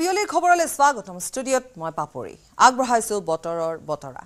বিয়লিৰ খবৰলৈ স্বাগতম ষ্টুডিঅ'ত মই পাপৰি আগবঢ়াইছোঁ বতৰৰ বতৰা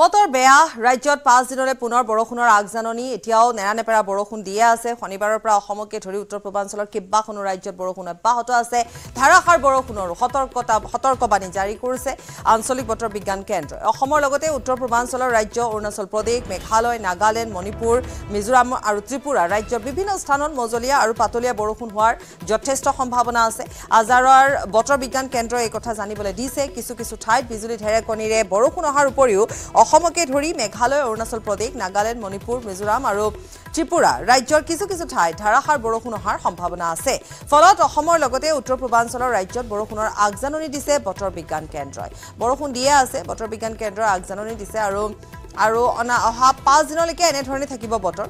বতৰ বেয়া ৰাজ্যত পাঁচ দিনলৈ পুনৰ বৰষুণৰ আগজাননী এতিয়াও নেৰানেপেৰা বৰষুণ দিয়ে আছে শনিবাৰৰ পৰা অসমকে ধৰি উত্তৰ পূৰ্বাঞ্চলৰ কেইবাখনো ৰাজ্যত বৰষুণ অব্যাহত আছে ধাৰাষাৰ বৰষুণৰো সতৰ্কতা সতৰ্কবাণী জাৰি কৰিছে আঞ্চলিক বতৰ বিজ্ঞান কেন্দ্ৰই অসমৰ লগতে উত্তৰ পূৰ্বাঞ্চলৰ ৰাজ্য অৰুণাচল প্ৰদেশ মেঘালয় নাগালেণ্ড মণিপুৰ মিজোৰাম আৰু ত্ৰিপুৰা ৰাজ্যৰ বিভিন্ন স্থানত মজলীয়া আৰু পাতলীয়া বৰষুণ হোৱাৰ যথেষ্ট সম্ভাৱনা আছে আজাৰৰ বতৰ বিজ্ঞান কেন্দ্ৰই এই কথা জানিবলৈ দিছে কিছু কিছু ঠাইত বিজুলী ঢেৰেকনিৰে বৰষুণ অহাৰ উপৰিও অসমকে ধৰি মেঘালয় অৰুণাচল প্ৰদেশ নাগালেণ্ড মণিপুৰ মিজোৰাম আৰু ত্ৰিপুৰা ৰাজ্যৰ কিছু কিছু ঠাইত ধাৰাষাৰ বৰষুণ অহাৰ সম্ভাৱনা আছে ফলত অসমৰ লগতে উত্তৰ পূৰ্বাঞ্চলৰ ৰাজ্যত বৰষুণৰ আগজাননী দিছে বতৰ বিজ্ঞান কেন্দ্ৰই বৰষুণ দিয়ে আছে বতৰ বিজ্ঞান কেন্দ্ৰই আগজাননী দিছে আৰু আৰু অনা অহা পাঁচদিনলৈকে এনেধৰণে থাকিব বতৰ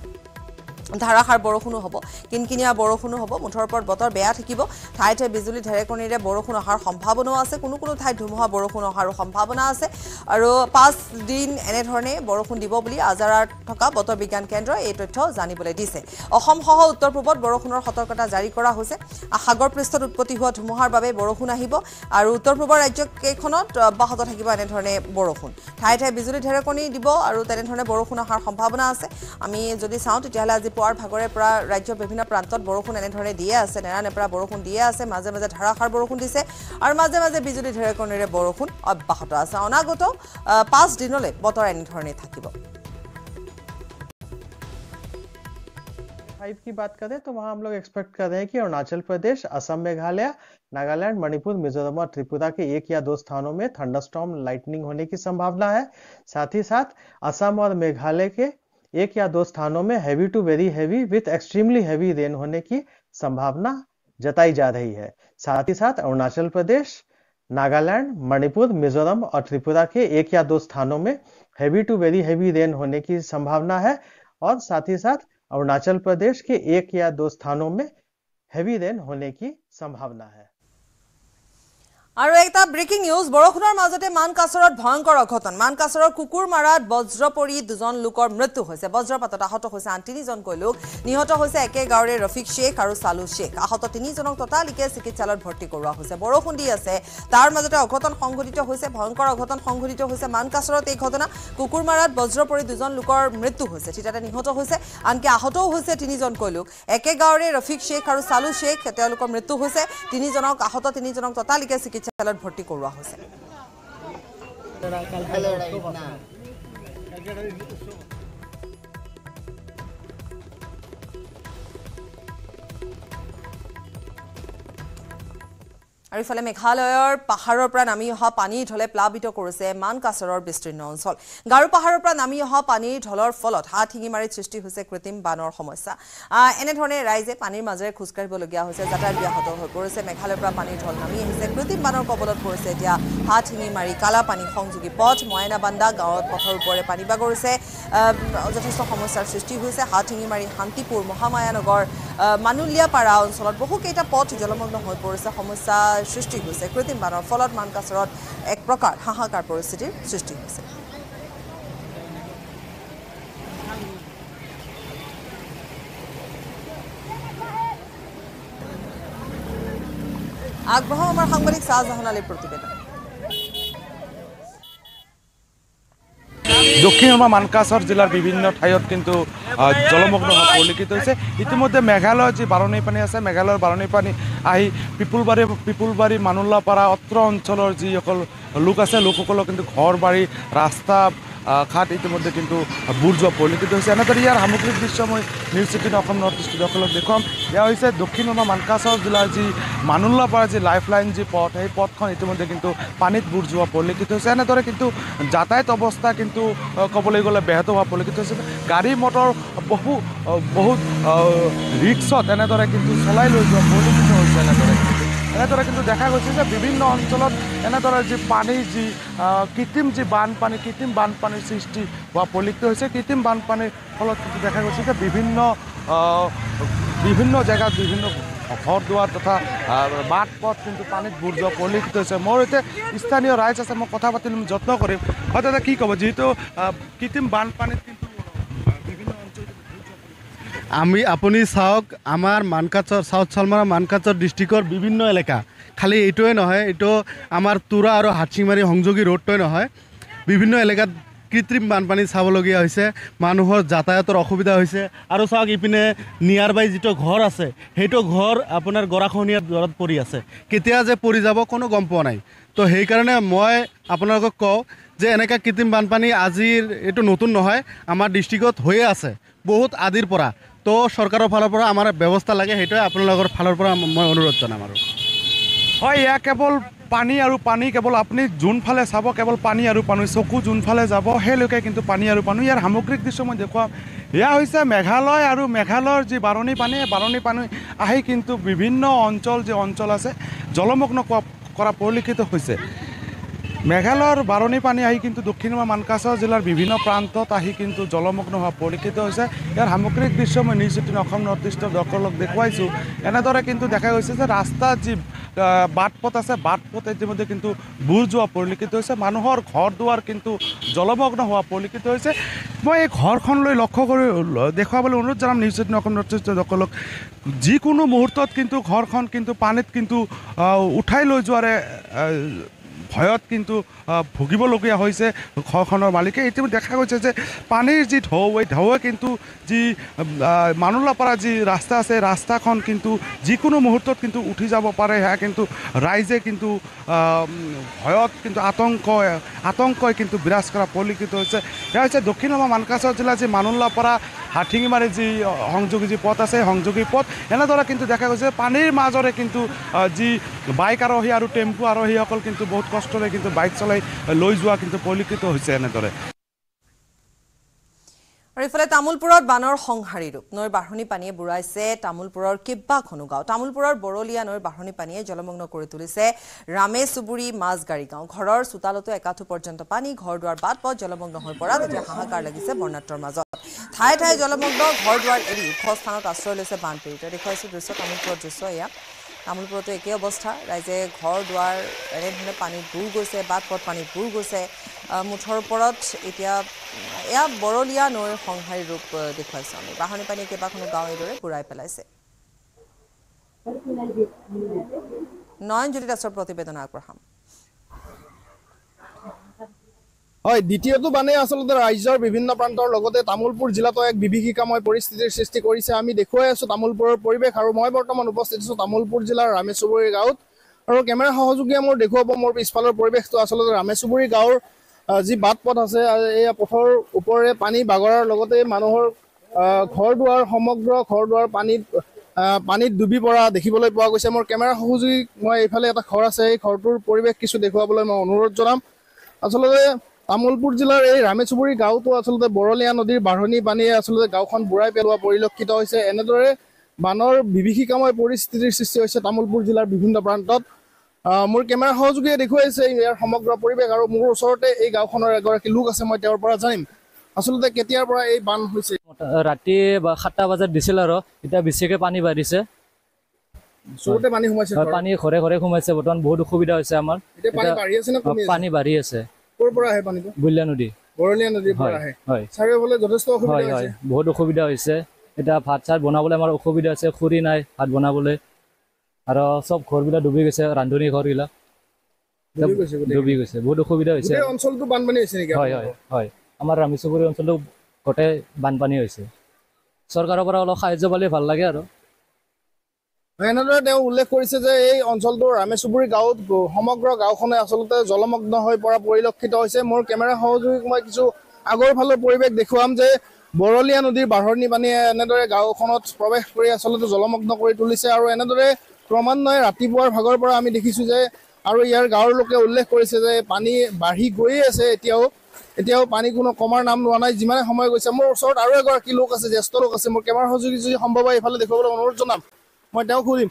ধাৰাসাৰ বৰষুণো হ'ব কিনকিনীয়া বৰষুণো হ'ব মুঠৰ ওপৰত বতৰ বেয়া থাকিব ঠাই ঠাই বিজুলী ঢেৰেকণীৰে বৰষুণ অহাৰ সম্ভাৱনাও আছে কোনো কোনো ঠাইত ধুমুহা বৰষুণ অহাৰো সম্ভাৱনা আছে আৰু পাঁচদিন এনেধৰণে বৰষুণ দিব বুলি আজাৰাত থকা বতৰ বিজ্ঞান কেন্দ্ৰই এই তথ্য জানিবলৈ দিছে অসমসহ উত্তৰ পূবত বৰষুণৰ সতৰ্কতা জাৰি কৰা হৈছে সাগৰ পৃষ্ঠত উৎপত্তি হোৱা ধুমুহাৰ বাবে বৰষুণ আহিব আৰু উত্তৰ পূবৰ ৰাজ্যকেইখনত অব্যাহত থাকিব এনেধৰণে বৰষুণ ঠাই ঠাই বিজুলী ঢেৰেকণী দিব আৰু তেনেধৰণে বৰষুণ অহাৰ সম্ভাৱনা আছে আমি যদি চাওঁ তেতিয়াহ'লে আজি পুৱাৰ ভাগৰে পৰা ৰাজ্যৰ বিভিন্ন প্ৰান্তত বৰষুণ এনেধৰণে দিয়ে আছে নেৰানে পৰা বৰষুণ দিয়ে আছে মাজে মাজে ধাৰাসাৰ বৰষুণ দিছে আৰু মাজে মাজে বিজুলী ঢেৰেকণিৰে বৰষুণ অব্যাহত আছে অনাগত পাঁচ দিনলৈ বতৰ এনেধৰণে থাকিব फाइव की बात करें तो वहां हम लोग एक्सपेक्ट कर रहे हैं कि अरुणाचल प्रदेश असम मेघालय नागालैंड मणिपुर मिजोरम और त्रिपुरा के एक या दो स्थानों में थंडरस्टॉर्म लाइटनिंग होने की संभावना है साथ ही साथ असम और मेघालय के एक या दो स्थानों में heavy to very heavy with extremely heavy rain होने की संभावना जताई जा रही है साथ ही साथ अरुणाचल प्रदेश नागालैंड मणिपुर मिजोरम और त्रिपुरा के एक या दो स्थानों में heavy to very heavy rain होने की संभावना है और साथ ही साथ अरुणाचल प्रदेश के एक या दो स्थानों में हैवी रेन होने की संभावना है আৰু এটা ব্ৰেকিং নিউজ বৰষুণৰ মাজতে মানকাছৰত ভয়ংকৰ অঘটন মানকাছৰৰ কুকুৰ মাৰাত বজ্ৰপৰি দুজন লোকৰ মৃত্যু হৈছে বজ্ৰপাতত আহত হৈছে আন তিনিজনকৈ লোক নিহত হৈছে একে গাঁৱৰে ৰফিক শ্বেখ আৰু চালু শ্বেখ আহত তিনিজনক ততালিকে চিকিৎসালয়ত ভৰ্তি কৰোৱা হৈছে বৰষুণ দি আছে তাৰ মাজতে অঘটন সংঘটিত হৈছে ভয়ংকৰ অঘটন সংঘটিত হৈছে মানকাছৰত এই ঘটনা কুকুৰ মাৰাত বজ্ৰ দুজন লোকৰ মৃত্যু হৈছে তেতিয়াতে নিহত হৈছে আনকি আহতও হৈছে তিনিজনকৈ লোক একে গাঁৱৰে ৰফিক শ্বেখ আৰু চালু শ্বেখ তেওঁলোকৰ মৃত্যু হৈছে তিনিজনক আহত তিনিজনক ততালিকে চিকিৎসা চিকিৎসালয়ত ভৰ্তি কৰোৱা হৈছে আৰু ইফালে মেঘালয়ৰ পাহাৰৰ পৰা নামি অহা পানী ঢলে প্লাৱিত কৰিছে মানকাছৰৰ বিস্তীৰ্ণ অঞ্চল গাৰু পাহাৰৰ পৰা নামি অহা পানীৰ ঢলৰ ফলত হাত শিঙি মাৰি সৃষ্টি হৈছে কৃত্ৰিম বানৰ সমস্যা এনেধৰণে ৰাইজে পানীৰ মাজেৰে খোজকাঢ়িবলগীয়া হৈছে যাতায়াত ব্যাহত হৈ পৰিছে মেঘালয়ৰ পৰা পানীৰ ঢল নামি আহিছে কৃত্ৰিম বানৰ কবলত পৰিছে এতিয়া হাত শিঙি মাৰি কালা পানী সংযোগী পথ ময়নাবান্দা গাঁৱত পথৰ ওপৰে পানী বাগৰিছে যথেষ্ট সমস্যাৰ সৃষ্টি হৈছে হাত শিঙি মাৰি শান্তিপুৰ মহামায়ানগৰ মানুলীয়াপাৰা অঞ্চলত বহুকেইটা পথ জলমগ্ন হৈ পৰিছে সমস্যা হাহাকাৰ সৃষ্টি হৈছে কৃত্ৰিম বানৰ ফলত মানকাছৰত এক প্ৰকাৰ হাহাকাৰ পৰিস্থিতিৰ সৃষ্টি হৈছে আগবঢ়াওঁ আমাৰ সাংবাদিক শ্বাহজাহান আলীৰ প্ৰতিবেদন দক্ষিণ অসমৰ মানকাছৰ জিলাৰ বিভিন্ন ঠাইত কিন্তু জলমগ্ন হোৱা পৰিলক্ষিত হৈছে ইতিমধ্যে মেঘালয়ত যি বাৰণি পানী আছে মেঘালয়ৰ বাৰণি পানী আহি পিপুলবাৰী পিপুলবাৰী মানুহলাপাৰা অত্ৰ অঞ্চলৰ যিসকল লোক আছে লোকসকলক কিন্তু ঘৰ বাৰী ৰাস্তা খাত ইতিমধ্যে কিন্তু বুৰ যোৱা পৰিলক্ষিত হৈছে এনেদৰে ইয়াৰ সামগ্ৰিক দৃশ্য মই নিউজ চিটিন অসম নৰ্থ ইষ্ট দেশলৈ দেখুৱাম এয়া হৈছে দক্ষিণ অসমৰ মানকাছৰ জিলাৰ যি মানুলৰ পৰা যি লাইফ লাইন যি পথ সেই পথখন ইতিমধ্যে কিন্তু পানীত বুৰ যোৱা পৰিলক্ষিত হৈছে এনেদৰে কিন্তু যাতায়ত অৱস্থা কিন্তু ক'বলৈ গ'লে ব্যাহত হোৱা পৰিলক্ষিত হৈছে গাড়ী মটৰ বহু বহুত ৰিক্সত এনেদৰে কিন্তু চলাই লৈ যোৱা পৰিলক্ষিত হৈছে এনেদৰে এনেদৰে কিন্তু দেখা গৈছে যে বিভিন্ন অঞ্চলত এনেদৰে যি পানী যি কৃত্ৰিম যি বানপানী কৃত্ৰিম বানপানীৰ সৃষ্টি হোৱা পৰিলক্ষিত হৈছে কৃত্ৰিম বানপানীৰ ফলত কিন্তু দেখা গৈছে যে বিভিন্ন বিভিন্ন জেগাত বিভিন্ন ঘৰ দুৱাৰ তথা বাট পথ কিন্তু পানীত বুৰ্জ পৰিলক্ষিত হৈছে মোৰ এতিয়া স্থানীয় ৰাইজ আছে মই কথা পাতিলোঁ যত্ন কৰিম হয় দাদা কি ক'ব যিহেতু কৃত্ৰিম বানপানীত আমি আপুনি চাওক আমাৰ মানকাছৰ চাউথ চালমাৰা মানকাচৰ ডিষ্ট্ৰিক্টৰ বিভিন্ন এলেকা খালি এইটোৱে নহয় এইটো আমাৰ তোৰা আৰু হাতচিংমাৰী সংযোগী ৰোডটোৱে নহয় বিভিন্ন এলেকাত কৃত্ৰিম বানপানী চাবলগীয়া হৈছে মানুহৰ যাতায়াতৰ অসুবিধা হৈছে আৰু চাওক ইপিনে নিয়াৰ বাই যিটো ঘৰ আছে সেইটো ঘৰ আপোনাৰ গৰাখহনীয়া দৰত পৰি আছে কেতিয়া যে পৰি যাব কোনো গম পোৱা নাই তো সেইকাৰণে মই আপোনালোকক কওঁ যে এনেকুৱা কৃত্ৰিম বানপানী আজিৰ এইটো নতুন নহয় আমাৰ ডিষ্ট্ৰিক্টত হৈয়ে আছে বহুত আদিৰ পৰা তো চৰকাৰৰ ফালৰ পৰা আমাৰ ব্যৱস্থা লাগে সেইটোৱে আপোনালোকৰ ফালৰ পৰা মই অনুৰোধ জনাম আৰু হয় এয়া কেৱল পানী আৰু পানী কেৱল আপুনি যোনফালে চাব কেৱল পানী আৰু পানী চকু যোনফালে যাব সেইলকে কিন্তু পানী আৰু পানী ইয়াৰ সামগ্ৰিক দৃশ্য মই দেখুৱাম এয়া হৈছে মেঘালয় আৰু মেঘালয়ৰ যি বাৰণী পানী বাৰণী পানী আহি কিন্তু বিভিন্ন অঞ্চল যি অঞ্চল আছে জলমগ্ন কৰা পৰিলক্ষিত হৈছে মেঘালয়ৰ বাৰণি পানী আহি কিন্তু দক্ষিণ বা মানকাছৰ জিলাৰ বিভিন্ন প্ৰান্তত আহি কিন্তু জলমগ্ন হোৱা পৰিলক্ষিত হৈছে ইয়াৰ সামগ্ৰিক দৃশ্য মই নিউজ এইটিন অসম নৰ্থ ইষ্টৰ দৰ্শকক দেখুৱাইছোঁ এনেদৰে কিন্তু দেখা গৈছে যে ৰাস্তাত যি বাট পথ আছে বাট পথ ইতিমধ্যে কিন্তু বুৰ যোৱা পৰিলক্ষিত হৈছে মানুহৰ ঘৰ দুৱাৰ কিন্তু জলমগ্ন হোৱা পৰিলক্ষিত হৈছে মই এই ঘৰখনলৈ লক্ষ্য কৰি দেখুৱাবলৈ অনুৰোধ জনাম নিউজ এইটিন অসম নৰ্থ ইষ্টৰ দৰ্শকক যিকোনো মুহূৰ্তত কিন্তু ঘৰখন কিন্তু পানীত কিন্তু উঠাই লৈ যোৱাৰে ভয়ত কিন্তু ভুগিবলগীয়া হৈছে ঘৰখনৰ মালিকে ইতিমধ্যে দেখা গৈছে যে পানীৰ যি ঢৌ এই ঢৌৱে কিন্তু যি মানুহৰ পৰা যি ৰাস্তা আছে ৰাস্তাখন কিন্তু যিকোনো মুহূৰ্তত কিন্তু উঠি যাব পাৰে সেয়া কিন্তু ৰাইজে কিন্তু ভয়ত কিন্তু আতংক আতংকই কিন্তু বিৰাজ কৰা পৰিলক্ষিত হৈছে সেয়া হৈছে দক্ষিণ অসমৰ মানকাছৰ জিলাৰ যি মানুহৰ পৰা হাঠিঙি মাৰি যি সংযোগী যি পথ আছে সংযোগী পথ এনেদৰে কিন্তু দেখা গৈছে পানীৰ মাজৰে কিন্তু যি বাইক আৰোহী আৰু টেম্পু আৰোহীসকল কিন্তু বহুত কষ্টৰে কিন্তু বাইক চলাই লৈ যোৱা কিন্তু পৰিলক্ষিত হৈছে এনেদৰে আৰু ইফালে তামোলপুৰত বানৰ সংহাৰী ৰূপ নৈৰ বাঢ়নী পানীয়ে বুঢ়াইছে তামোলপুৰৰ কেইবাখনো গাঁও তামোলপুৰৰ বৰলীয়া নৈৰ বাঢ়নী পানীয়ে জলমগ্ন কৰি তুলিছে ৰামে চুবুৰী মাছগাৰী গাঁও ঘৰৰ চোতালতো একাঠু পৰ্যন্ত পানী ঘৰ দুৱাৰ বাট পথ জলমগ্ন হৈ পৰাত এতিয়া হাহাকাৰ লাগিছে বৰ্ণাট্যৰ মাজত ঠায়ে ঠায়ে জলমগ্ন ঘৰ দুৱাৰ এৰি ওখ স্থানত আশ্ৰয় লৈছে বানপীড়িত দেখুৱাইছো দৃশ্য তামোলপুৰৰ দৃশ্য এয়া তামোলপুৰতো একে অৱস্থা ৰাইজে ঘৰ দুৱাৰ এনেধৰণে পানী বুৰ গৈছে বাট পথ পানী বুৰ গৈছে মুঠৰ ওপৰত এতিয়া এয়া বৰলীয়া নৈৰ সংহাৰী ৰূপ দেখুৱাইছোঁ আমি বাঢ়নী পানী কেইবাখনো গাঁও এইদৰে বুৰাই পেলাইছে নয়ন জ্যোতি দাসৰ প্ৰতিবেদন আগবঢ়াম হয় দ্বিতীয়টো বানেই আচলতে ৰাজ্যৰ বিভিন্ন প্ৰান্তৰ লগতে তামোলপুৰ জিলাতো এক বিভীষিকাময় পৰিস্থিতিৰ সৃষ্টি কৰিছে আমি দেখুৱাই আছোঁ তামোলপুৰৰ পৰিৱেশ আৰু মই বৰ্তমান উপস্থিত আছোঁ তামোলপুৰ জিলাৰ ৰামেশুবুৰী গাঁৱত আৰু কেমেৰা সহযোগীয়ে মোৰ দেখুৱাব মোৰ পিছফালৰ পৰিৱেশটো আচলতে ৰামেশুবুৰী গাঁৱৰ যি বাট পথ আছে এই পথৰ ওপৰে পানী বাগৰাৰ লগতে মানুহৰ ঘৰ দুৱাৰ সমগ্ৰ ঘৰ দুৱাৰ পানীত পানীত ডুবি পৰা দেখিবলৈ পোৱা গৈছে মোৰ কেমেৰা সহযোগী মই এইফালে এটা ঘৰ আছে এই ঘৰটোৰ পৰিৱেশ কিছু দেখুৱাবলৈ মই অনুৰোধ জনাম আচলতে তামোলপুৰ জিলাৰ এই ৰামেশ্বৰী গাঁৱটো আচলতে বৰলীয়া নদীৰ বাঢ়নী পানীয়ে আচলতে গাঁওখন বুৰাই পেলোৱা পৰিলক্ষিত হৈছে এনেদৰে বানৰ বিভীষিকাময় পৰিস্থিতিৰ সৃষ্টি হৈছে তামোলপুৰ জিলাৰ বিভিন্ন প্ৰান্তত মোৰ কেমেৰা সহযোগীয়ে দেখুৱাইছে ইয়াৰ সমগ্ৰ পৰিৱেশ আৰু মোৰ ওচৰতে এই গাঁওখনৰ এগৰাকী লোক আছে মই তেওঁৰ পৰা জানিম আচলতে কেতিয়াৰ পৰা এই বান হৈছে বা সাতটা বজাত দিছিল আৰু এতিয়া বেছিকৈ পানী বাঢ়িছে পানী ঘৰে ঘৰে সোমাইছে বৰ্তমান বহুত অসুবিধা হৈছে আমাৰ পানী বাঢ়ি আছে বহুত অসুবিধা হৈছে এতিয়া ভাত চাত বনাবলৈ আমাৰ অসুবিধা হৈছে খুৰি নাই ভাত বনাবলৈ আৰু চব ঘৰবিলাক ডুবি গৈছে ৰান্ধনি ঘৰবিলাক ডুবি গৈছে বহুত অসুবিধা হৈছে অঞ্চলটো বানপানী হৈছে নেকি হয় হয় হয় আমাৰ ৰামেশ্বৰী অঞ্চলটো গোটেই বানপানী হৈছে চৰকাৰৰ পৰা অলপ সাহাৰ্য পালে ভাল লাগে আৰু এনেদৰে তেওঁ উল্লেখ কৰিছে যে এই অঞ্চলটোৰ ৰামেচুবুৰী গাঁৱত সমগ্ৰ গাঁওখনে আচলতে জলমগ্ন হৈ পৰা পৰিলক্ষিত হৈছে মোৰ কেমেৰা সহযোগীক মই কিছু আগৰ ফালৰ পৰিৱেশ দেখুৱাম যে বৰলীয়া নদীৰ বাঢ়নী পানীয়ে এনেদৰে গাঁওখনত প্ৰৱেশ কৰি আচলতে জলমগ্ন কৰি তুলিছে আৰু এনেদৰে ক্ৰমান্বয়ে ৰাতিপুৱাৰ ভাগৰ পৰা আমি দেখিছোঁ যে আৰু ইয়াৰ গাঁৱৰ লোকে উল্লেখ কৰিছে যে পানী বাঢ়ি গৈয়ে আছে এতিয়াও এতিয়াও পানী কোনো কমাৰ নাম লোৱা নাই যিমানে সময় গৈছে মোৰ ওচৰত আৰু এগৰাকী লোক আছে জ্যেষ্ঠ লোক আছে মোৰ কেমেৰা সহযোগী যদি সম্ভৱ হয় এইফালে দেখুৱাবলৈ অনুৰোধ জনাম মই তেওঁ সুধিম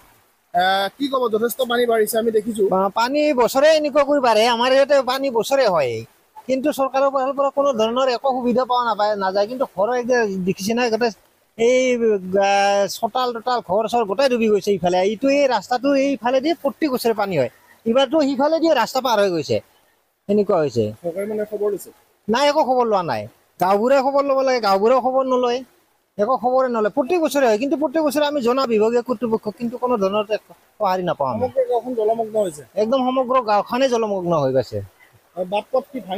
কি ক'ব যথেষ্ট পানী বাঢ়িছে আমি দেখিছোঁ পানী বছৰে এনেকুৱা কৰি বাঢ়ে আমাৰ ইয়াতে পানী বছৰে হয় কিন্তু চৰকাৰৰ ফালৰ পৰা কোনো ধৰণৰ একো সুবিধা পোৱা নাপায় নাযায় কিন্তু ঘৰৰ একদম দেখিছে নাই গোটেই এই চোতাল তোতাল ঘৰ চৰ গোটেই ডুবি গৈছে ইফালে ইটো এই ৰাস্তাটো এইফালেদি প্ৰতি গছৰে পানী হয় এইবাৰটো সিফালেদি ৰাস্তা পাৰ হৈ গৈছে সেনেকুৱা হৈছে নাই একো খবৰ লোৱা নাই গাঁওবোৰে খবৰ ল'ব লাগে গাঁওবোৰেও খবৰ নলয় একো খবৰে নলয় প্ৰত্যেক বছৰে হয় কিন্তু প্ৰত্যেক বছৰে আমি জনা বিভাগীয় কৰ্তৃপক্ষক কিন্তু কোনো ধৰণৰ সঁহাৰি নাপাওঁ সমগ্ৰ গাঁওখন জলমগ্ন হৈছে একদম সমগ্ৰ গাঁওখনেই জলমগ্ন হৈ গৈছে মানুহ এঘৰ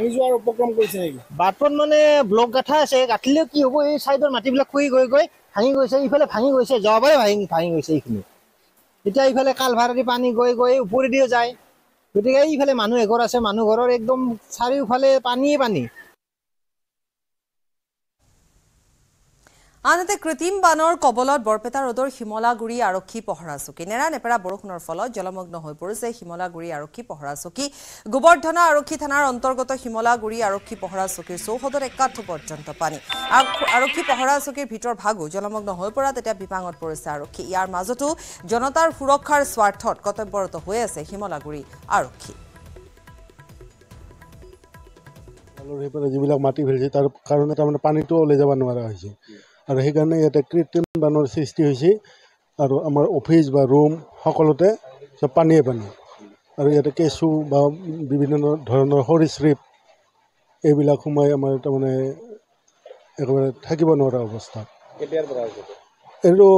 আছে মানুহ ঘৰৰ একদম চাৰিওফালে পানীয়ে পানী আনহাতে কৃত্ৰিম বানৰ কবলত বৰপেটা ৰোডৰ শিমলাগুৰি আৰক্ষী পহৰা চকী নেৰা নেপেৰা বৰষুণৰ ফলত জলমগ্ন হৈ পৰিছে শিমলাগুৰি আৰক্ষী পহৰা চকী গোবৰ্ধনা আৰক্ষী থানাৰ অন্তৰ্গত শিমলাগুৰি আৰক্ষী পহৰা চকীৰ চৌহদত একাঠো পৰ্যন্ত পানী আৰক্ষী পহৰা চকীৰ ভিতৰ ভাগো জলমগ্ন হৈ পৰা এতিয়া বিপাঙত পৰিছে আৰক্ষী ইয়াৰ মাজতো জনতাৰ সুৰক্ষাৰ স্বাৰ্থত কৰ্তব্যৰত হৈ আছে শিমলাগুৰি আৰক্ষী সেইফালে যাব নোৱাৰা হৈছে আৰু সেইকাৰণে ইয়াতে কৃত্ৰিম বানৰ সৃষ্টি হৈছে আৰু আমাৰ অফিচ বা ৰুম সকলোতে চব পানীয়ে পানী আৰু ইয়াতে কেঁচু বা বিভিন্ন ধৰণৰ সৰীসৃপ এইবিলাক সোমাই আমাৰ তাৰমানে একেবাৰে থাকিব নোৱাৰা অৱস্থাত এইটো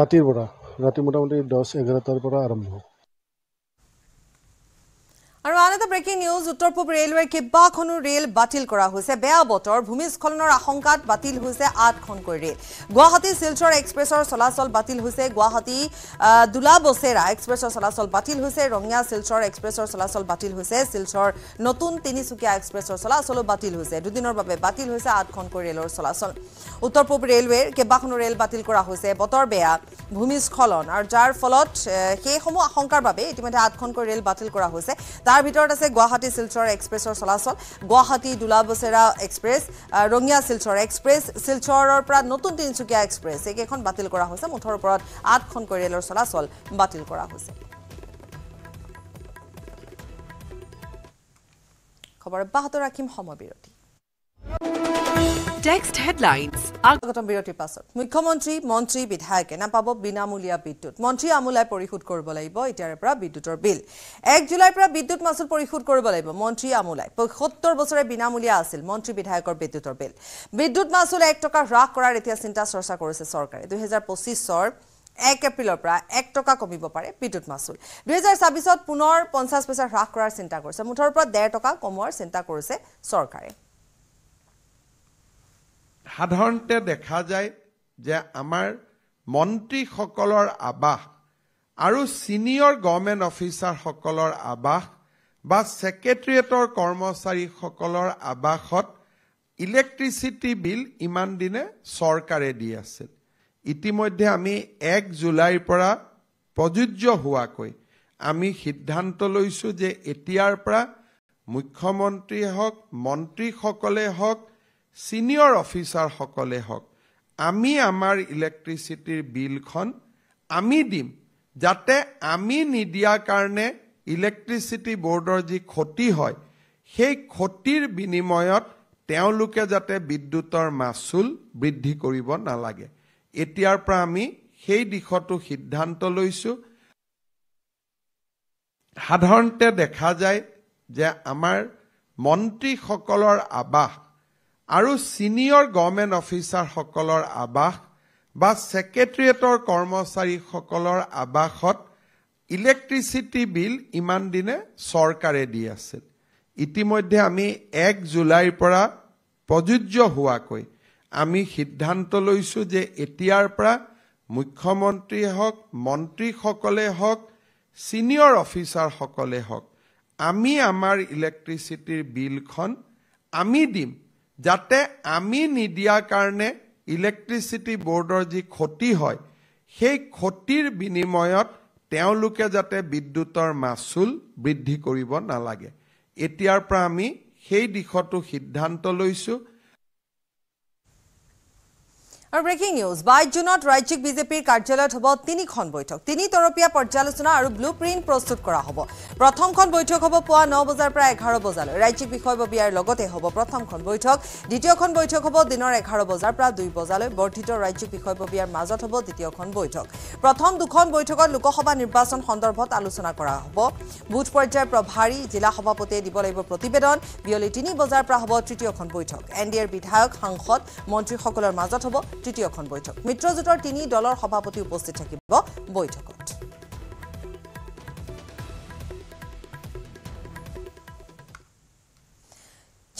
ৰাতিৰ পৰা ৰাতি মোটামুটি দহ এঘাৰটাৰ পৰা আৰম্ভ আৰু আন এটা ব্ৰেকিং নিউজ উত্তৰ পূব ৰেলৱেৰ কেইবাখনো ৰেল বাতিল কৰা হৈছে বেয়া বতৰ ভূমিস্খলনৰ আশংকাত বাতিল হৈছে আঠখনকৈ ৰেল গুৱাহাটী শিলচৰ এক্সপ্ৰেছৰ চলাচল বাতিল হৈছে গুৱাহাটী দুলাবচেৰা এক্সপ্ৰেছৰ চলাচল বাতিল হৈছে ৰঙিয়া শিলচৰ এক্সপ্ৰেছৰ চলাচল বাতিল হৈছে শিলচৰ নতুন তিনিচুকীয়া এক্সপ্ৰেছৰ চলাচলো বাতিল হৈছে দুদিনৰ বাবে বাতিল হৈছে আঠখনকৈ ৰেলৰ চলাচল উত্তৰ পূব ৰেলৱেৰ কেইবাখনো ৰেল বাতিল কৰা হৈছে বতৰ বেয়া ভূমিস্খলন আৰু যাৰ ফলত সেইসমূহ আশংকাৰ বাবে ইতিমধ্যে আঠখনকৈ ৰেল বাতিল কৰা হৈছে তাৰ ভিতৰত আছে গুৱাহাটী শিলচৰ এক্সপ্ৰেছৰ চলাচল গুৱাহাটী দোলাবছেৰা এক্সপ্ৰেছ ৰঙিয়া শিলচৰ এক্সপ্ৰেছ শিলচৰৰ পৰা নতুন তিনিচুকীয়া এক্সপ্ৰেছ এইকেইখন বাতিল কৰা হৈছে মুঠৰ ওপৰত আঠখন ৰেলৰ চলাচল বাতিল কৰা হৈছে খবৰ অব্যাহত ৰাখিম সময় বিৰতি টেক্সট হেডলাইনছ আগতম বিৰতিৰ পাছত মুখ্যমন্ত্ৰী মন্ত্ৰী বিধায়কে নাপাব বিনামূলীয়া বিদ্যুৎ মন্ত্ৰী আমোলাই পৰিশোধ কৰিব লাগিব এতিয়াৰে পৰা বিদ্যুতৰ বিল এক জুলাইৰ পৰা বিদ্যুৎ মাচুল পৰিশোধ কৰিব লাগিব মন্ত্ৰী আমোলাই সত্তৰ বছৰে বিনামূলীয়া আছিল মন্ত্ৰী বিধায়কৰ বিদ্যুতৰ বিল বিদ্যুৎ মাচুল এক টকা হ্ৰাস কৰাৰ এতিয়া চিন্তা চৰ্চা কৰিছে চৰকাৰে দুহেজাৰ পঁচিছৰ এক এপ্ৰিলৰ পৰা এক টকা কমিব পাৰে বিদ্যুৎ মাচুল দুহেজাৰ ছাব্বিছত পুনৰ পঞ্চাছ পইচা হ্ৰাস কৰাৰ চিন্তা কৰিছে মুঠৰ পৰা ডেৰ টকা কমোৱাৰ চিন্তা কৰিছে চৰকাৰে সাধাৰণতে দেখা যায় যে আমাৰ মন্ত্ৰীসকলৰ আৱাস আৰু ছিনিয়ৰ গভৰ্ণমেণ্ট অফিচাৰসকলৰ আৱাস বা ছেক্ৰেটেৰিয়েটৰ কৰ্মচাৰীসকলৰ আৱাসত ইলেক্ট্ৰিচিটি বিল ইমান দিনে চৰকাৰে দি আছিল ইতিমধ্যে আমি এক জুলাইৰ পৰা প্ৰযোজ্য হোৱাকৈ আমি সিদ্ধান্ত লৈছোঁ যে এতিয়াৰ পৰা মুখ্যমন্ত্ৰীয়ে হওক মন্ত্ৰীসকলে হওক ছিনিয়ৰ অফিচাৰসকলে হওক আমি আমাৰ ইলেক্ট্ৰিচিটিৰ বিলখন আমি দিম যাতে আমি নিদিয়াৰ কাৰণে ইলেক্ট্ৰিচিটি ব'ৰ্ডৰ যি ক্ষতি হয় সেই ক্ষতিৰ বিনিময়ত তেওঁলোকে যাতে বিদ্যুতৰ মাচুল বৃদ্ধি কৰিব নালাগে এতিয়াৰ পৰা আমি সেই দিশতো সিদ্ধান্ত লৈছোঁ সাধাৰণতে দেখা যায় যে আমাৰ মন্ত্ৰীসকলৰ আৱাস আৰু ছিনিয়ৰ গভৰ্ণমেণ্ট অফিচাৰসকলৰ আৱাস বা ছেক্ৰেটৰিয়েটৰ কৰ্মচাৰীসকলৰ আৱাসত ইলেক্ট্ৰিচিটি বিল ইমান দিনে চৰকাৰে দি আছিল ইতিমধ্যে আমি এক জুলাইৰ পৰা প্ৰযোজ্য হোৱাকৈ আমি সিদ্ধান্ত লৈছোঁ যে এতিয়াৰ পৰা মুখ্যমন্ত্ৰীয়ে হওক মন্ত্ৰীসকলে হওক ছিনিয়ৰ অফিচাৰসকলে হওক আমি আমাৰ ইলেক্ট্ৰিচিটিৰ বিলখন আমি দিম যাতে আমি নিদিয়াৰ কাৰণে ইলেক্ট্ৰিচিটি বোৰ্ডৰ যি ক্ষতি হয় সেই ক্ষতিৰ বিনিময়ত তেওঁলোকে যাতে বিদ্যুতৰ মাচুল বৃদ্ধি কৰিব নালাগে এতিয়াৰ পৰা আমি সেই দিশতো সিদ্ধান্ত লৈছোঁ আৰু ব্ৰেকিং নিউজ বাইছ জুনত ৰাজ্যিক বিজেপিৰ কাৰ্যালয়ত হ'ব তিনিখন বৈঠক তিনি তৰপীয়া পৰ্যালোচনা আৰু ব্লু প্ৰিণ্ট প্ৰস্তুত কৰা হ'ব প্ৰথমখন বৈঠক হ'ব পুৱা ন বজাৰ পৰা এঘাৰ বজালৈ ৰাজ্যিক বিষয়ববীয়াৰ লগতে হ'ব প্ৰথমখন বৈঠক দ্বিতীয়খন বৈঠক হ'ব দিনৰ এঘাৰ বজাৰ পৰা দুই বজালৈ বৰ্ধিত ৰাজ্যিক বিষয়ববীয়াৰ মাজত হ'ব দ্বিতীয়খন বৈঠক প্ৰথম দুখন বৈঠকত লোকসভা নিৰ্বাচন সন্দৰ্ভত আলোচনা কৰা হ'ব বুথ পৰ্যায়ৰ প্ৰভাৰী জিলা সভাপতিয়ে দিব লাগিব প্ৰতিবেদন বিয়লি তিনি বজাৰ পৰা হ'ব তৃতীয়খন বৈঠক এন ডি এৰ বিধায়ক সাংসদ মন্ত্ৰীসকলৰ মাজত হ'ব তৃতীয়খন বৈঠক মিত্ৰজোঁটৰ তিনি দলৰ সভাপতি উপস্থিত থাকিব বৈঠকত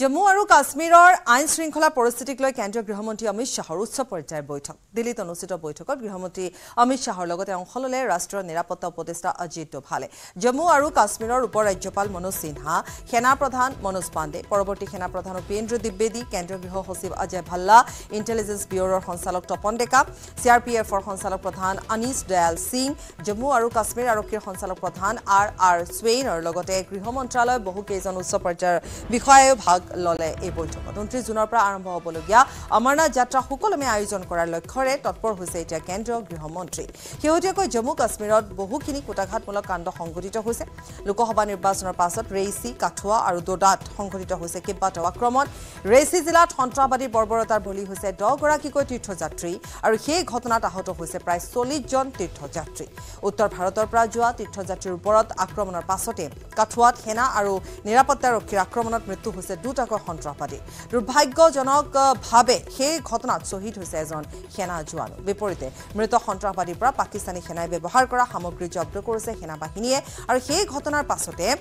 জম্মু আৰু কাশ্মীৰৰ আইন শৃংখলা পৰিস্থিতিক লৈ কেন্দ্ৰীয় গৃহমন্ত্ৰী অমিত শাহৰ উচ্চ পৰ্যায়ৰ বৈঠক দিল্লীত অনুষ্ঠিত বৈঠকত গৃহমন্ত্ৰী অমিত শাহৰ লগতে অংশ ললে ৰাষ্ট্ৰীয় নিৰাপত্তা উপদেষ্টা অজিত ডোভালে জম্মু আৰু কাশ্মীৰৰ উপৰাজ্যপাল মনোজ সিনহা সেনা প্ৰধান মনোজ পাণ্ডে পৰৱৰ্তী সেনা প্ৰধান উপেন্দ্ৰ দ্বিবেদী কেন্দ্ৰীয় গৃহ সচিব অজয় ভাল্লা ইণ্টেলিজেন্স ব্যুৰৰ সঞ্চালক Tapan Deka C R P এফৰ সঞ্চালক প্ৰধান অনিশ দয়াল সিং জম্মু আৰু কাশ্মীৰ আৰক্ষীৰ সঞ্চালক প্ৰধান আৰ আৰ স্বেইনৰ লগতে গৃহ মন্ত্ৰালয়ৰ বহুকেইজন উচ্চ পৰ্যায়ৰ বিষয়াইও ভাগ ভাগ ললে এই বৈঠকত উনত্ৰিশ জুনৰ পৰা আৰম্ভ হ'বলগীয়া অমৰনাথ যাত্ৰা সুকলমে আয়োজন কৰাৰ লক্ষ্যৰে তৎপৰ হৈছে এতিয়া কেন্দ্ৰীয় গৃহমন্ত্ৰী শেহতীয়াকৈ জম্মু কাশ্মীৰত বহুখিনি কুটাঘাতমূলক কাণ্ড সংঘটিত হৈছে লোকসভা নিৰ্বাচনৰ পাছত ৰেইচি কাঠুৱা আৰু দোদাত সংঘটিত হৈছে কেইবাটাও আক্ৰমণ ৰেইচি জিলাত সন্ত্ৰাসবাদীৰ বৰ্বৰতাৰ বলি হৈছে দহগৰাকীকৈ তীৰ্থযাত্ৰী আৰু সেই ঘটনাত আহত হৈছে প্ৰায় চল্লিছজন তীৰ্থযাত্ৰী উত্তৰ ভাৰতৰ পৰা যোৱা তীৰ্থযাত্ৰীৰ ওপৰত আক্ৰমণৰ পাছতে কাঠুৱাত সেনা আৰু নিৰাপত্তাৰক্ষীৰ আক্ৰমণত মৃত্যু হৈছে দু দুটাক সন্ত্ৰাসবাদী দুৰ্ভাগ্যজনকভাৱে সেই ঘটনাত শ্বহীদ হৈছে এজন সেনা জোৱান বিপৰীতে মৃত সন্ত্ৰাসবাদীৰ পৰা পাকিস্তানী সেনাই ব্যৱহাৰ কৰা সামগ্ৰী জব্দ কৰিছে সেনাবাহিনীয়ে আৰু সেই ঘটনাৰ পাছতে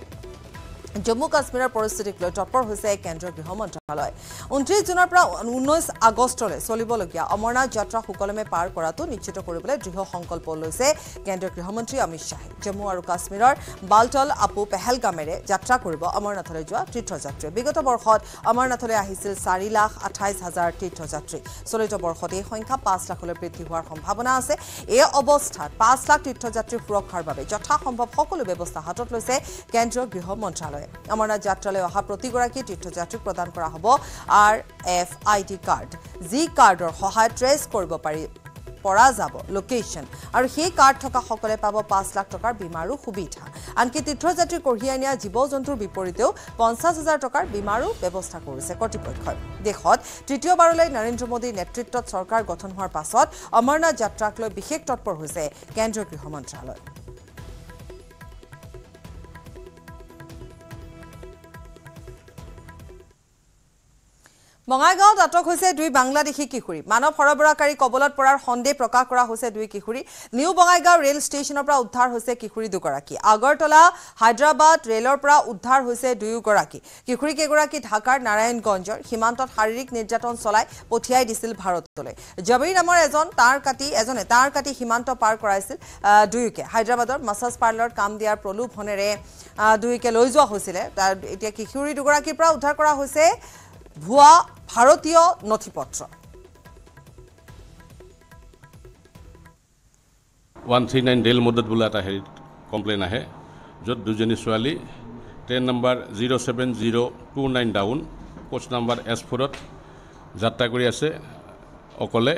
জম্মু কাশ্মীৰৰ পৰিস্থিতিক লৈ তৎপৰ হৈছে কেন্দ্ৰীয় গৃহ মন্ত্ৰালয় ঊনত্ৰিছ জুনৰ পৰা ঊনৈছ আগষ্টলৈ চলিবলগীয়া অমৰনাথ যাত্ৰা সুকলমে পাৰ কৰাটো নিশ্চিত কৰিবলৈ দৃঢ় সংকল্প লৈছে কেন্দ্ৰীয় গৃহমন্ত্ৰী অমিত শ্বাহে জম্মু আৰু কাশ্মীৰৰ বালটল আপু পেহেলগামেৰে যাত্ৰা কৰিব অমৰনাথলৈ যোৱা তীৰ্থযাত্ৰীয়ে বিগত বৰ্ষত অমৰনাথলৈ আহিছিল চাৰি লাখ আঠাইছ হাজাৰ তীৰ্থযাত্ৰী চলিত বৰ্ষত এই সংখ্যা পাঁচ লাখলৈ বৃদ্ধি হোৱাৰ সম্ভাৱনা আছে এই অৱস্থাত পাঁচ লাখ তীৰ্থযাত্ৰীৰ সুৰক্ষাৰ বাবে যথাসম্ভৱ সকলো ব্যৱস্থা হাতত লৈছে কেন্দ্ৰীয় গৃহ মন্ত্ৰালয়ে হয় অমৰনাথ যাত্ৰালে অহা প্ৰতিগৰাকী তীৰ্থযাত্ৰীক প্ৰদান কৰা হব আৰ এফ আইটি কাৰ্ড জি কাৰ্ডৰ সহায় ট্ৰেস কৰব পাৰি পৰা যাব লোকেশ্যন আৰু সেই কাৰ্ড থকা সকলে পাব পাঁচ লাখ টকাৰ বীমাৰো সুবিধা আনকি তীৰ্থযাত্ৰী কঢ়িয়াই নিয়া জীৱ জন্তুৰ বিপৰীতেও পঞ্চাছ হাজাৰ টকাৰ বীমাৰো ব্যৱস্থা কৰিছে কৰ্তৃপক্ষই দেশত তৃতীয়বাৰলৈ নৰেন্দ্ৰ মোদীৰ নেতৃত্বত চৰকাৰ গঠন হোৱাৰ পাছত অমৰনাথ যাত্ৰাক লৈ বিশেষ তৎপৰ হৈছে কেন্দ্ৰীয় গৃহ মন্ত্ৰালয় বঙাইগাঁৱত আটক হৈছে দুই বাংলাদেশী কিশোৰী মানৱ সৰবৰাহকাৰী কবলত পৰাৰ সন্দেহ প্ৰকাশ কৰা হৈছে দুই কিশোৰী নিউ বঙাইগাঁও ৰেল ষ্টেচনৰ পৰা উদ্ধাৰ হৈছে কিশোৰী দুগৰাকী আগৰতলা হায়দৰাবাদ ৰেলৰ পৰা উদ্ধাৰ হৈছে দুয়োগৰাকী কিশোৰীকেইগৰাকী ঢাকাৰ নাৰায়ণগঞ্জৰ সীমান্তত শাৰীৰিক নিৰ্যাতন চলাই পঠিয়াই দিছিল ভাৰতলৈ জবিৰ নামৰ এজন তাঁৰ কাটি এজনে তাঁৰ কাটি সীমান্ত পাৰ কৰাইছিল দুয়োকে হায়দৰাবাদৰ মাছাজ পাৰ্লাৰত কাম দিয়াৰ প্ৰলোভনেৰে দুয়োকে লৈ যোৱা হৈছিলে তাৰ এতিয়া কিশোৰী দুগৰাকীৰ পৰা উদ্ধাৰ কৰা হৈছে ভুয়া ভাৰতীয় নথিপত্ৰ ওয়ান থ্ৰি নাইন ডেল মুদত বলে একটা হেৰি কমপ্লেইন আহে যত দুজনী ছোৱালী train number zero seven zero two nine down coach number S ফোরত যাত্রা করে আছে অকলে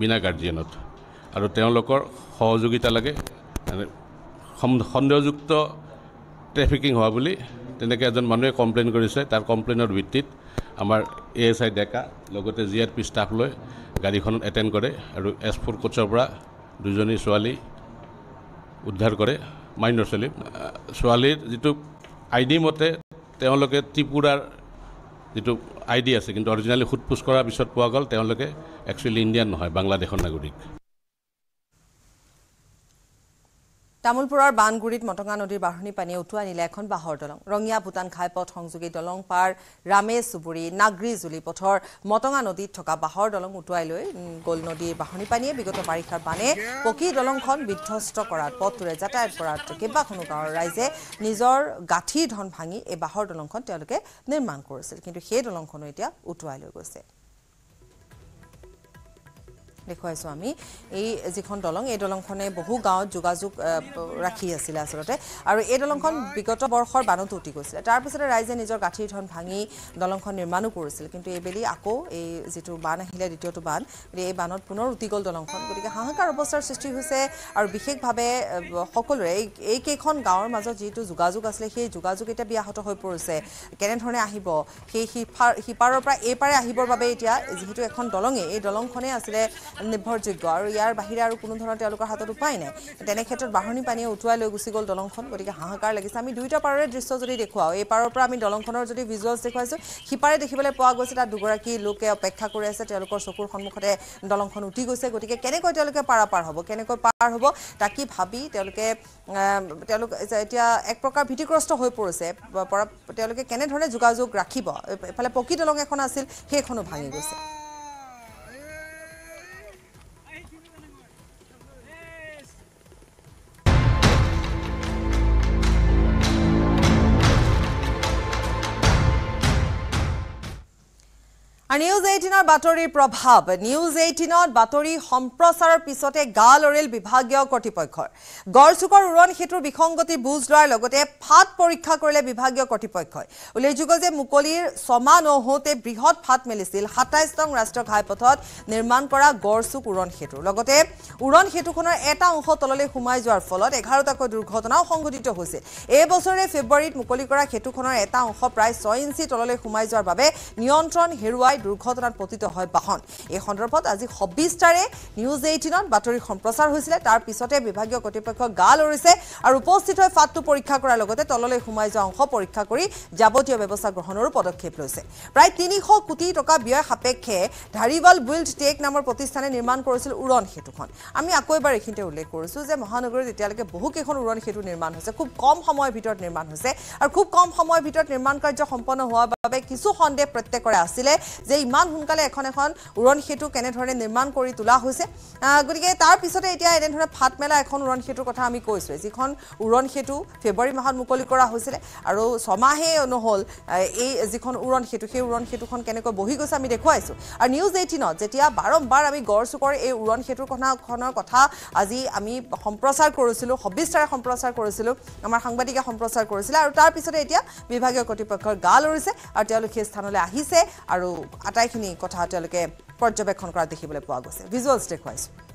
বিনা গার্জিয়ানত আর সহযোগিতা লাগে সন্দেহযুক্ত ট্রেফিকিং হওয়া বলে এজন মানুহে কমপ্লেইন করেছে তার কমপ্লেইনের ভিত্তিত আমাৰ এ এছ আই ডেকা লগতে জি আৰ পি ষ্টাফ লৈ গাড়ীখন এটেণ্ড কৰে আৰু এছ ফ'ৰ কোচৰ পৰা দুজনী ছোৱালী উদ্ধাৰ কৰে মাইনৰ ছোৱালী ছোৱালীৰ যিটো আই ডি মতে তেওঁলোকে ত্ৰিপুৰাৰ যিটো আই ডি আছে কিন্তু অৰিজিনেলি সোধ পোছ কৰাৰ পিছত পোৱা গ'ল তেওঁলোকে একচুৱেলি ইণ্ডিয়ান নহয় বাংলাদেশৰ নাগৰিক তামোলপুৰৰ বানগুৰিত মটঙা নদীৰ বাঢ়নী পানীয়ে উঠোৱা নিলে এখন বাহৰ দলং ৰঙীয়া ভূটান ঘাইপথ সংযোগী দলং পাৰ ৰামে চুবুৰী নাগৰী জুলি পথৰ মটঙা নদীত থকা বাহৰ দলং উটুৱাই লৈ গল নদীৰ বাঢ়নী পানীয়ে বিগত বাৰিষাৰ বানে পকী দলংখন বিধ্বস্ত কৰাত পথটোৰে যাতায়াত কৰাত কেইবাখনো গাঁৱৰ ৰাইজে নিজৰ গাঁঠিৰ ধন ভাঙি এই বাহৰ দলংখন তেওঁলোকে নিৰ্মাণ কৰিছিল কিন্তু সেই দলংখনো এতিয়া উটুৱাই লৈ গৈছে দেখুৱাইছোঁ আমি এই যিখন দলং এই দলংখনে বহু গাঁৱত যোগাযোগ ৰাখি আছিলে আচলতে আৰু এই দলংখন বিগত বৰ্ষৰ বানতো উটি গৈছিলে তাৰপিছতে ৰাইজে নিজৰ গাঁঠিৰ ধন ভাঙি দলংখন নিৰ্মাণো কৰিছিল কিন্তু এইবেলি আকৌ এই যিটো বান আহিলে দ্বিতীয়টো বান গতিকে এই বানত পুনৰ উটি গ'ল দলংখন গতিকে হাহাকাৰ অৱস্থাৰ সৃষ্টি হৈছে আৰু বিশেষভাৱে সকলোৰে এই এইকেইখন গাঁৱৰ মাজত যিটো যোগাযোগ আছিলে সেই যোগাযোগ এতিয়া ব্যাহত হৈ পৰিছে কেনেধৰণে আহিব সেই সিপাৰ সিপাৰৰ পৰা এইপাৰে আহিবৰ বাবে এতিয়া যিহেতু এখন দলঙেই এই দলংখনেই আছিলে নিৰ্ভৰযোগ্য আৰু ইয়াৰ বাহিৰে আৰু কোনো ধৰণৰ তেওঁলোকৰ হাতত উপায় নাই তেনে ক্ষেত্ৰত বাঢ়নী পানীয়ে উঠোৱাই লৈ গুচি গ'ল দলংখন গতিকে হাহাকাৰ লাগিছে আমি দুয়োটা পাৰৰে দৃশ্য যদি দেখুৱাওঁ এই পাৰৰ পৰা আমি দলংখনৰ যদি ভিজুৱেলছ দেখুৱাইছোঁ সিপাৰে দেখিবলৈ পোৱা গৈছে তাত দুগৰাকী লোকে অপেক্ষা কৰি আছে তেওঁলোকৰ চকুৰ সন্মুখতে দলংখন উঠি গৈছে গতিকে কেনেকৈ তেওঁলোকে পাৰাপাৰ হ'ব কেনেকৈ পাৰ হ'ব তাকি ভাবি তেওঁলোকে তেওঁলোক এতিয়া এক প্ৰকাৰ ভীতিগ্ৰস্ত হৈ পৰিছে তেওঁলোকে কেনেধৰণে যোগাযোগ ৰাখিব এফালে পকী দলং এখন আছিল সেইখনো ভাঙি গৈছে নিউজ এইটিনৰ বাতৰিৰ প্ৰভাৱ নিউজ এইটিনত বাতৰি সম্প্ৰচাৰৰ পিছতে গা লৰিল বিভাগীয় কৰ্তৃপক্ষৰ গড়চুকৰ উৰণ সেতুৰ বিসংগতি বুজ লোৱাৰ লগতে ফাট পৰীক্ষা কৰিলে বিভাগীয় কৰ্তৃপক্ষই উল্লেখযোগ্য যে মুকলিৰ ছমাহ নহওঁতে বৃহৎ ফাট মেলিছিল সাতাইছ নং ৰাষ্ট্ৰীয় ঘাইপথত নিৰ্মাণ কৰা গড়চুক উৰণ সেতু লগতে উৰণ সেতুখনৰ এটা অংশ তললৈ সোমাই যোৱাৰ ফলত এঘাৰটাকৈ দুৰ্ঘটনাও সংঘটিত হৈছিল এই বছৰে ফেব্ৰুৱাৰীত মুকলি কৰা সেতুখনৰ এটা অংশ প্ৰায় ছয় ইঞ্চি তললৈ সোমাই যোৱাৰ বাবে নিয়ন্ত্ৰণ হেৰুৱাই দুৰ্ঘটনাত পতিত হয় বাহন এই সন্দৰ্ভত আজি সবিস্তাৰে নিউজ এইটিনত বাতৰি সম্প্ৰচাৰ হৈছিলে তাৰ পিছতে বিভাগীয় কৰ্তৃপক্ষ গা লৰিছে আৰু উপস্থিত হৈ ফাটটো পৰীক্ষা কৰাৰ লগতে তললৈ সোমাই যোৱা অংশ পৰীক্ষা কৰি যাৱতীয় ব্যৱস্থা গ্ৰহণৰো পদক্ষেপ লৈছে প্ৰায় তিনিশ কোটি টকা ব্যয় সাপেক্ষে ধাৰিৱাল বিল্ড টেক নামৰ প্ৰতিষ্ঠানে নিৰ্মাণ কৰিছিল উৰণ সেতুখন আমি আকৌ এবাৰ এইখিনিতে উল্লেখ কৰিছোঁ যে মহানগৰীত এতিয়ালৈকে বহুকেইখন উৰণ সেতু নিৰ্মাণ হৈছে খুব কম সময়ৰ ভিতৰত নিৰ্মাণ হৈছে আৰু খুব কম সময়ৰ ভিতৰত নিৰ্মাণ কাৰ্য সম্পন্ন হোৱাৰ বাবে কিছু সন্দেহ প্ৰত্যেকৰে আছিলে যে ইমান সোনকালে এখন এখন উৰণ সেতু কেনেধৰণে নিৰ্মাণ কৰি তোলা হৈছে গতিকে তাৰপিছতে এতিয়া এনেধৰণে ফাট মেলা এখন উৰণ সেতুৰ কথা আমি কৈছোঁ যিখন উৰণ সেতু ফেব্ৰুৱাৰী মাহত মুকলি কৰা হৈছিলে আৰু ছমাহেই নহ'ল এই যিখন উৰণ সেতু সেই উৰণ সেতুখন কেনেকৈ বহি গৈছে আমি দেখুৱাইছোঁ আৰু নিউজ এইটিনত যেতিয়া বাৰম্বাৰ আমি গড় চুকৰ এই উৰণ সেতুৰ কথাখনৰ কথা আজি আমি সম্প্ৰচাৰ কৰিছিলোঁ সবিস্তাৰে সম্প্ৰচাৰ কৰিছিলোঁ আমাৰ সাংবাদিকে সম্প্ৰচাৰ কৰিছিলে আৰু তাৰপিছতে এতিয়া বিভাগীয় কৰ্তৃপক্ষৰ গা লৰিছে আৰু তেওঁলোক সেই স্থানলৈ আহিছে আৰু আটাইখিনি কথা তেওঁলোকে পৰ্যবেক্ষণ কৰা দেখিবলৈ পোৱা গৈছে ভিজুৱেলছ দেখুৱাইছোঁ